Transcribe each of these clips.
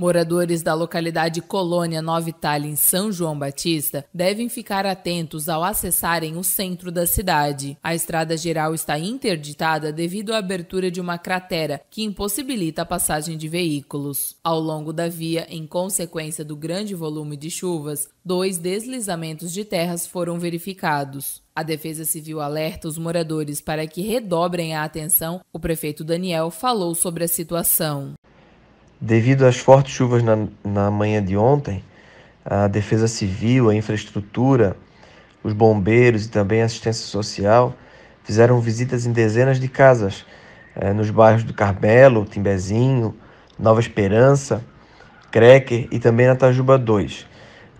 Moradores da localidade Colônia Nova Itália, em São João Batista, devem ficar atentos ao acessarem o centro da cidade. A estrada geral está interditada devido à abertura de uma cratera que impossibilita a passagem de veículos. Ao longo da via, em consequência do grande volume de chuvas, dois deslizamentos de terras foram verificados. A Defesa Civil alerta os moradores para que redobrem a atenção. O prefeito Daniel falou sobre a situação. Devido às fortes chuvas na, na manhã de ontem, a Defesa Civil, a infraestrutura, os bombeiros e também a assistência social fizeram visitas em dezenas de casas eh, nos bairros do Carmelo, Timbezinho, Nova Esperança, Crecker e também na Tajuba 2. Uh,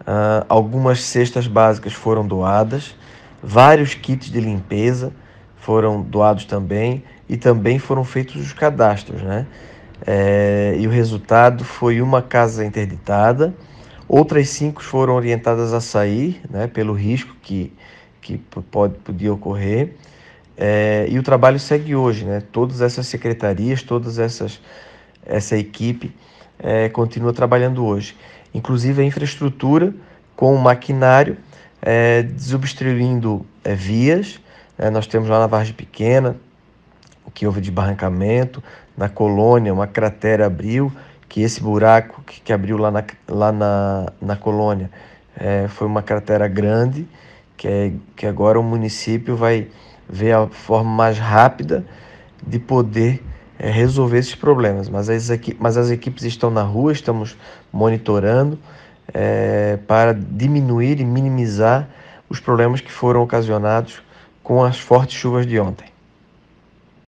ah, algumas cestas básicas foram doadas, vários kits de limpeza foram doados também e também foram feitos os cadastros, né? é, e o resultado foi uma casa interditada. Outras cinco foram orientadas a sair, né, pelo risco que, que pode, podia ocorrer. É, e o trabalho segue hoje, né? Todas essas secretarias, todas essas essa equipe é, continua trabalhando hoje. Inclusive a infraestrutura com o maquinário, é, desobstruindo é, vias. Né. nós temos lá na Vargem Pequena, o que houve de barrancamento. Na colônia, uma cratera abriu, que esse buraco que, que abriu lá na, lá na, na colônia é, foi uma cratera grande, que, é, que agora o município vai ver a forma mais rápida de poder é, resolver esses problemas. Mas as, equipes, mas as equipes estão na rua, estamos monitorando é, para diminuir e minimizar os problemas que foram ocasionados com as fortes chuvas de ontem.